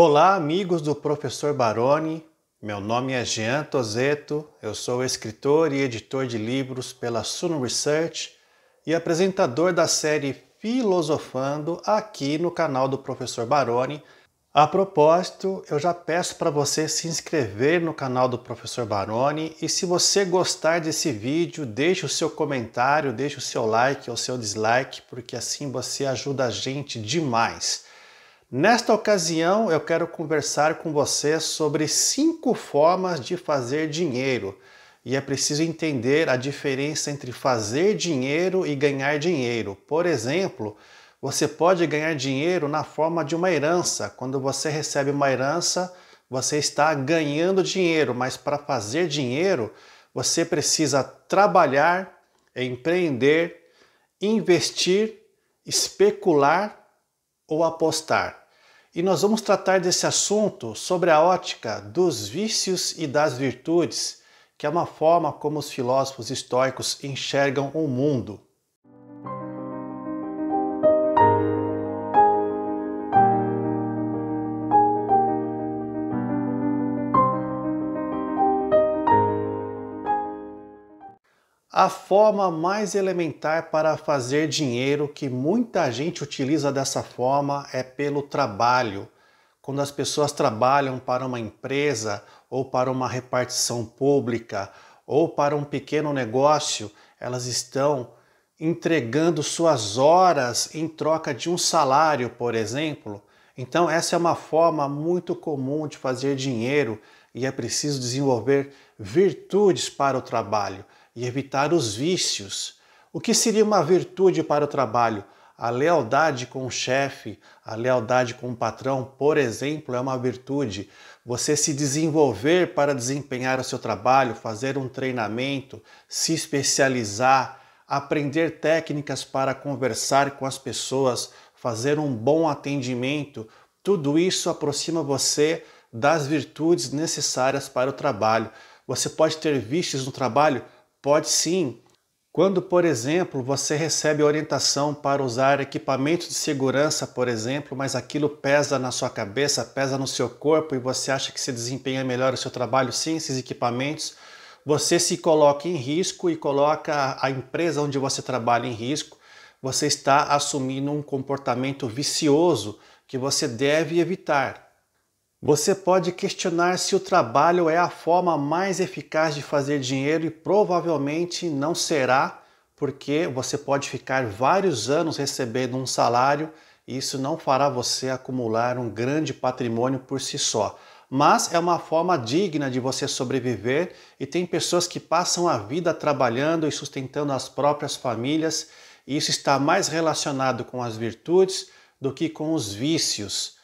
Olá, amigos do professor Baroni. Meu nome é Jean Tozeto, eu sou escritor e editor de livros pela Suno Research e apresentador da série Filosofando aqui no canal do professor Baroni. A propósito, eu já peço para você se inscrever no canal do professor Baroni e se você gostar desse vídeo, deixe o seu comentário, deixe o seu like ou seu dislike, porque assim você ajuda a gente demais. Nesta ocasião, eu quero conversar com você sobre cinco formas de fazer dinheiro. E é preciso entender a diferença entre fazer dinheiro e ganhar dinheiro. Por exemplo, você pode ganhar dinheiro na forma de uma herança. Quando você recebe uma herança, você está ganhando dinheiro, mas para fazer dinheiro, você precisa trabalhar, empreender, investir, especular ou apostar e nós vamos tratar desse assunto sobre a ótica dos vícios e das virtudes, que é uma forma como os filósofos estoicos enxergam o mundo. a forma mais elementar para fazer dinheiro que muita gente utiliza dessa forma é pelo trabalho. Quando as pessoas trabalham para uma empresa ou para uma repartição pública ou para um pequeno negócio, elas estão entregando suas horas em troca de um salário, por exemplo. Então, essa é uma forma muito comum de fazer dinheiro e é preciso desenvolver virtudes para o trabalho e evitar os vícios. O que seria uma virtude para o trabalho? A lealdade com o chefe, a lealdade com o patrão, por exemplo, é uma virtude. Você se desenvolver para desempenhar o seu trabalho, fazer um treinamento, se especializar, aprender técnicas para conversar com as pessoas, fazer um bom atendimento, tudo isso aproxima você das virtudes necessárias para o trabalho. Você pode ter vícios no trabalho, Pode sim. Quando, por exemplo, você recebe orientação para usar equipamento de segurança, por exemplo, mas aquilo pesa na sua cabeça, pesa no seu corpo e você acha que se desempenha melhor o seu trabalho sem esses equipamentos, você se coloca em risco e coloca a empresa onde você trabalha em risco. Você está assumindo um comportamento vicioso que você deve evitar. Você pode questionar se o trabalho é a forma mais eficaz de fazer dinheiro e provavelmente não será, porque você pode ficar vários anos recebendo um salário e isso não fará você acumular um grande patrimônio por si só. Mas é uma forma digna de você sobreviver e tem pessoas que passam a vida trabalhando e sustentando as próprias famílias, e isso está mais relacionado com as virtudes do que com os vícios.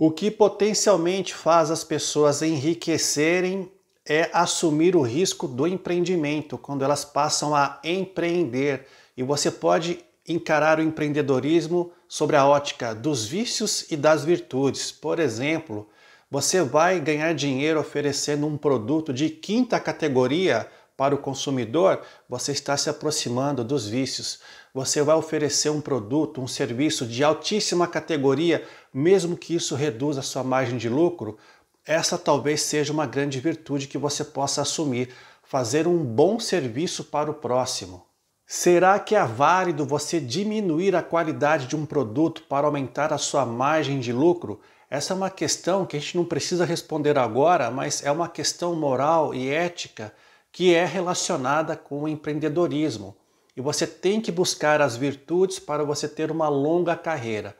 O que potencialmente faz as pessoas enriquecerem é assumir o risco do empreendimento, quando elas passam a empreender. E você pode encarar o empreendedorismo sobre a ótica dos vícios e das virtudes. Por exemplo, você vai ganhar dinheiro oferecendo um produto de quinta categoria para o consumidor, você está se aproximando dos vícios. Você vai oferecer um produto, um serviço de altíssima categoria, mesmo que isso reduza a sua margem de lucro. Essa talvez seja uma grande virtude que você possa assumir, fazer um bom serviço para o próximo. Será que é válido você diminuir a qualidade de um produto para aumentar a sua margem de lucro? Essa é uma questão que a gente não precisa responder agora, mas é uma questão moral e ética que é relacionada com o empreendedorismo. E você tem que buscar as virtudes para você ter uma longa carreira.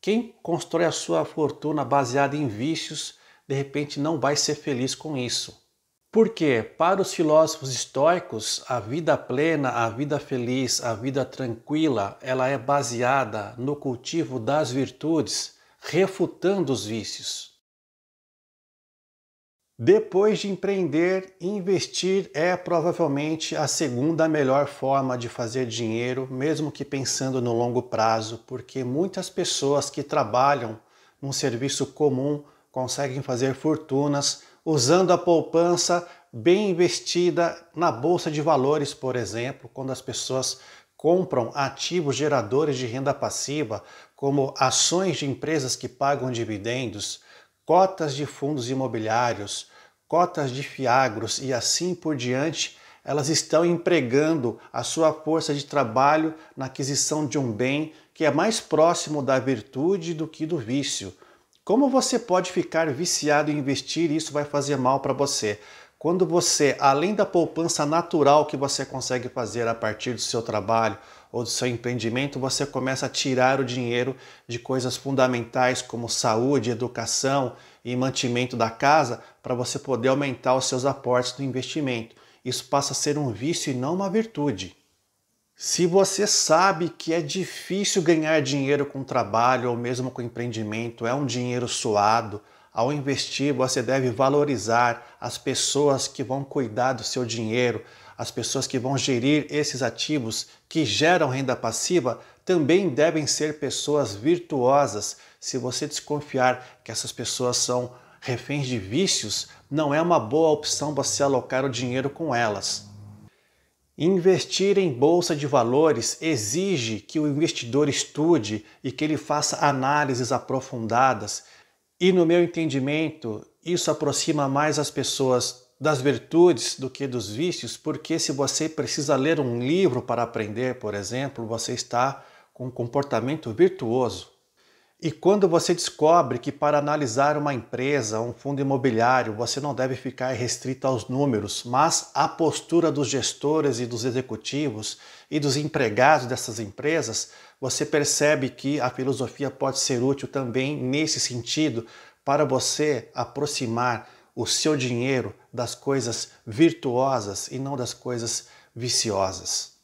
Quem constrói a sua fortuna baseada em vícios, de repente não vai ser feliz com isso. Porque, para os filósofos estoicos, a vida plena, a vida feliz, a vida tranquila, ela é baseada no cultivo das virtudes, refutando os vícios. Depois de empreender, investir é provavelmente a segunda melhor forma de fazer dinheiro, mesmo que pensando no longo prazo, porque muitas pessoas que trabalham num serviço comum conseguem fazer fortunas usando a poupança bem investida na bolsa de valores, por exemplo, quando as pessoas compram ativos geradores de renda passiva, como ações de empresas que pagam dividendos, cotas de fundos imobiliários, cotas de fiagros e assim por diante, elas estão empregando a sua força de trabalho na aquisição de um bem que é mais próximo da virtude do que do vício. Como você pode ficar viciado em investir e isso vai fazer mal para você? Quando você, além da poupança natural que você consegue fazer a partir do seu trabalho ou do seu empreendimento, você começa a tirar o dinheiro de coisas fundamentais como saúde, educação e mantimento da casa para você poder aumentar os seus aportes do investimento. Isso passa a ser um vício e não uma virtude. Se você sabe que é difícil ganhar dinheiro com trabalho ou mesmo com empreendimento, é um dinheiro suado, ao investir, você deve valorizar as pessoas que vão cuidar do seu dinheiro, as pessoas que vão gerir esses ativos que geram renda passiva também devem ser pessoas virtuosas. Se você desconfiar que essas pessoas são reféns de vícios, não é uma boa opção você alocar o dinheiro com elas. Investir em bolsa de valores exige que o investidor estude e que ele faça análises aprofundadas e no meu entendimento, isso aproxima mais as pessoas das virtudes do que dos vícios, porque se você precisa ler um livro para aprender, por exemplo, você está com um comportamento virtuoso. E quando você descobre que para analisar uma empresa, um fundo imobiliário, você não deve ficar restrito aos números, mas à postura dos gestores e dos executivos e dos empregados dessas empresas, você percebe que a filosofia pode ser útil também nesse sentido para você aproximar o seu dinheiro das coisas virtuosas e não das coisas viciosas.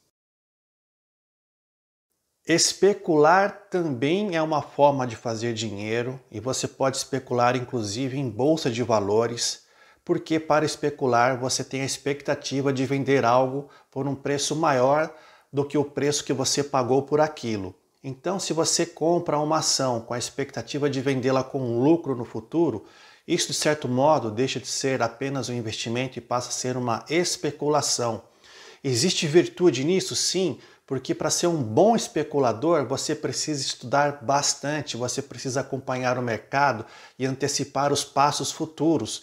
Especular também é uma forma de fazer dinheiro e você pode especular inclusive em bolsa de valores, porque para especular você tem a expectativa de vender algo por um preço maior do que o preço que você pagou por aquilo. Então, se você compra uma ação com a expectativa de vendê-la com um lucro no futuro, isso de certo modo deixa de ser apenas um investimento e passa a ser uma especulação. Existe virtude nisso? Sim, porque para ser um bom especulador você precisa estudar bastante, você precisa acompanhar o mercado e antecipar os passos futuros.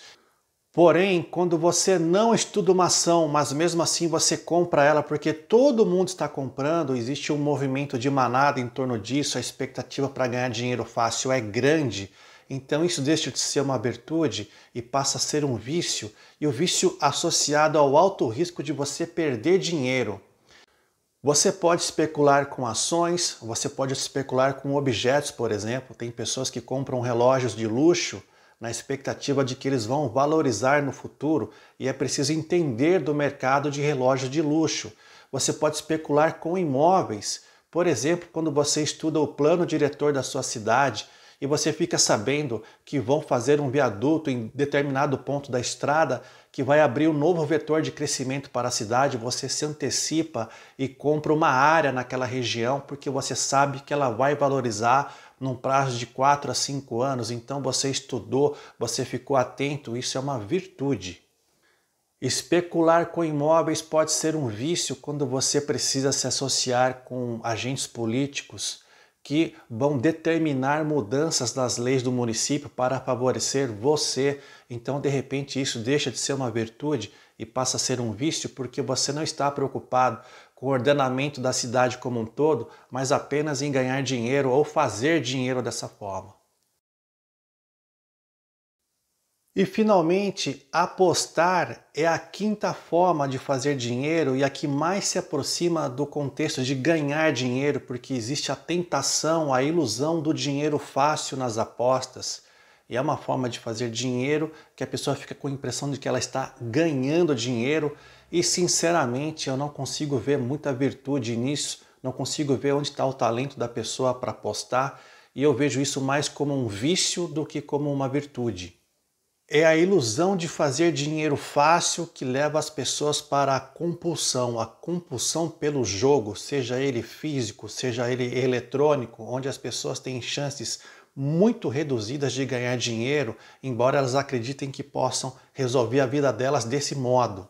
Porém, quando você não estuda uma ação, mas mesmo assim você compra ela porque todo mundo está comprando, existe um movimento de manada em torno disso, a expectativa para ganhar dinheiro fácil é grande. Então isso deixa de ser uma virtude e passa a ser um vício, e o vício associado ao alto risco de você perder dinheiro. Você pode especular com ações, você pode especular com objetos, por exemplo. Tem pessoas que compram relógios de luxo na expectativa de que eles vão valorizar no futuro e é preciso entender do mercado de relógios de luxo. Você pode especular com imóveis. Por exemplo, quando você estuda o plano diretor da sua cidade, e você fica sabendo que vão fazer um viaduto em determinado ponto da estrada que vai abrir um novo vetor de crescimento para a cidade, você se antecipa e compra uma área naquela região porque você sabe que ela vai valorizar num prazo de 4 a 5 anos. Então você estudou, você ficou atento, isso é uma virtude. Especular com imóveis pode ser um vício quando você precisa se associar com agentes políticos que vão determinar mudanças nas leis do município para favorecer você. Então, de repente, isso deixa de ser uma virtude e passa a ser um vício porque você não está preocupado com o ordenamento da cidade como um todo, mas apenas em ganhar dinheiro ou fazer dinheiro dessa forma. E finalmente, apostar é a quinta forma de fazer dinheiro e a que mais se aproxima do contexto de ganhar dinheiro, porque existe a tentação, a ilusão do dinheiro fácil nas apostas. E é uma forma de fazer dinheiro que a pessoa fica com a impressão de que ela está ganhando dinheiro e, sinceramente, eu não consigo ver muita virtude nisso, não consigo ver onde está o talento da pessoa para apostar e eu vejo isso mais como um vício do que como uma virtude. É a ilusão de fazer dinheiro fácil que leva as pessoas para a compulsão, a compulsão pelo jogo, seja ele físico, seja ele eletrônico, onde as pessoas têm chances muito reduzidas de ganhar dinheiro, embora elas acreditem que possam resolver a vida delas desse modo.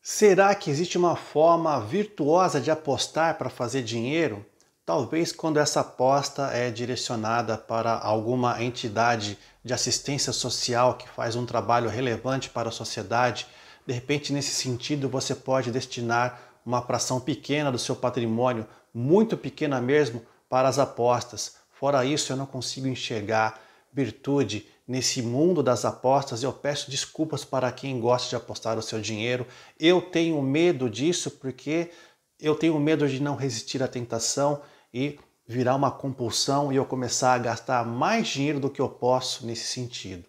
Será que existe uma forma virtuosa de apostar para fazer dinheiro? Talvez quando essa aposta é direcionada para alguma entidade de assistência social que faz um trabalho relevante para a sociedade, de repente, nesse sentido, você pode destinar uma fração pequena do seu patrimônio, muito pequena mesmo, para as apostas. Fora isso, eu não consigo enxergar virtude nesse mundo das apostas, eu peço desculpas para quem gosta de apostar o seu dinheiro. Eu tenho medo disso porque eu tenho medo de não resistir à tentação e virar uma compulsão e eu começar a gastar mais dinheiro do que eu posso nesse sentido.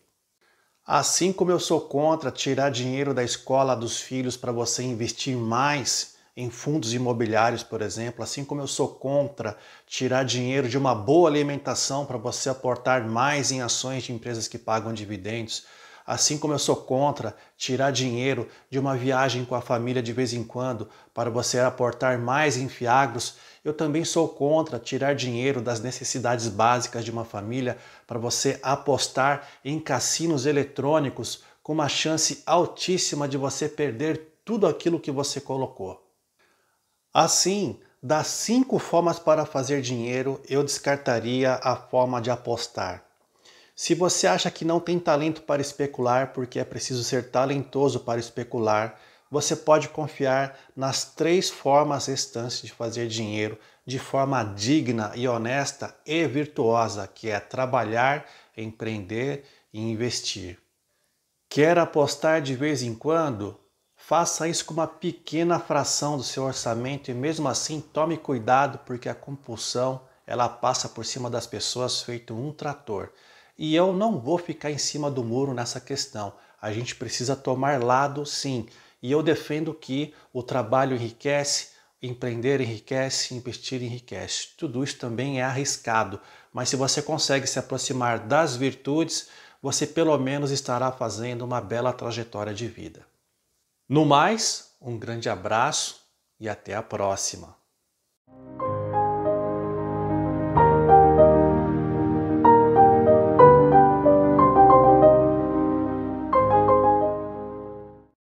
Assim como eu sou contra tirar dinheiro da escola dos filhos para você investir mais em fundos imobiliários, por exemplo, assim como eu sou contra tirar dinheiro de uma boa alimentação para você aportar mais em ações de empresas que pagam dividendos, Assim como eu sou contra tirar dinheiro de uma viagem com a família de vez em quando para você aportar mais em fiagros, eu também sou contra tirar dinheiro das necessidades básicas de uma família para você apostar em cassinos eletrônicos com uma chance altíssima de você perder tudo aquilo que você colocou. Assim, das cinco formas para fazer dinheiro, eu descartaria a forma de apostar. Se você acha que não tem talento para especular, porque é preciso ser talentoso para especular, você pode confiar nas três formas restantes de fazer dinheiro de forma digna e honesta e virtuosa, que é trabalhar, empreender e investir. Quer apostar de vez em quando? Faça isso com uma pequena fração do seu orçamento e mesmo assim tome cuidado porque a compulsão ela passa por cima das pessoas feito um trator. E eu não vou ficar em cima do muro nessa questão. A gente precisa tomar lado, sim. E eu defendo que o trabalho enriquece, empreender enriquece, investir enriquece. Tudo isso também é arriscado, mas se você consegue se aproximar das virtudes, você pelo menos estará fazendo uma bela trajetória de vida. No mais, um grande abraço e até a próxima!